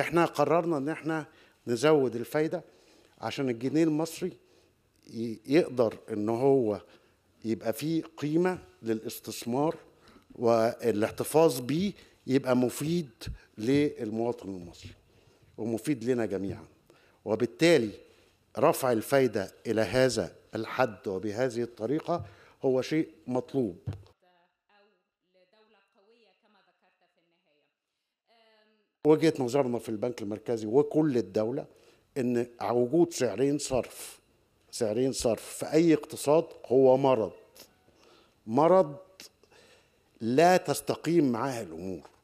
احنا قررنا ان احنا نزود الفايده عشان الجنيه المصري يقدر ان هو يبقى فيه قيمه للاستثمار والاحتفاظ بيه يبقى مفيد للمواطن المصري ومفيد لنا جميعا وبالتالي رفع الفايده الى هذا الحد وبهذه الطريقه هو شيء مطلوب وجهه نظرنا في البنك المركزي وكل الدوله ان وجود سعرين صرف سعرين صرف في اي اقتصاد هو مرض مرض لا تستقيم معاه الامور